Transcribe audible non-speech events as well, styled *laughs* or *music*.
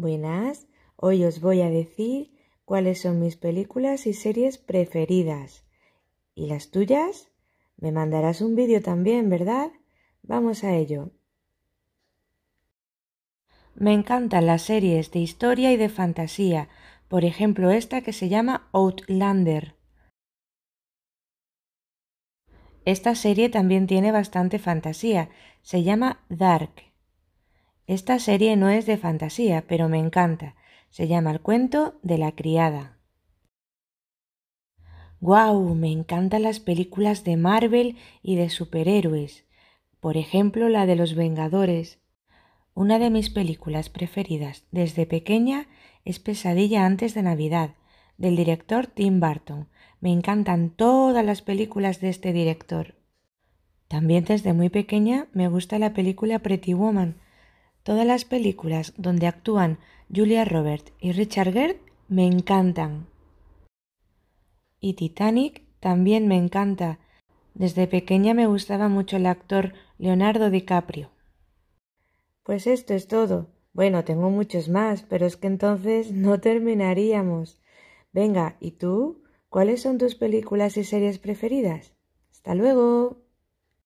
Buenas, hoy os voy a decir cuáles son mis películas y series preferidas. ¿Y las tuyas? Me mandarás un vídeo también, ¿verdad? Vamos a ello. Me encantan las series de historia y de fantasía, por ejemplo esta que se llama Outlander. Esta serie también tiene bastante fantasía, se llama Dark. Esta serie no es de fantasía, pero me encanta. Se llama El cuento de la criada. ¡Guau! me encantan las películas de Marvel y de superhéroes. Por ejemplo, la de los Vengadores. Una de mis películas preferidas desde pequeña es Pesadilla antes de Navidad, del director Tim Burton. Me encantan todas las películas de este director. También desde muy pequeña me gusta la película Pretty Woman, Todas las películas donde actúan Julia Robert y Richard Gere me encantan. Y Titanic también me encanta. Desde pequeña me gustaba mucho el actor Leonardo DiCaprio. Pues esto es todo. Bueno, tengo muchos más, pero es que entonces *laughs* no terminaríamos. Venga, ¿y tú? ¿Cuáles son tus películas y series preferidas? Hasta luego.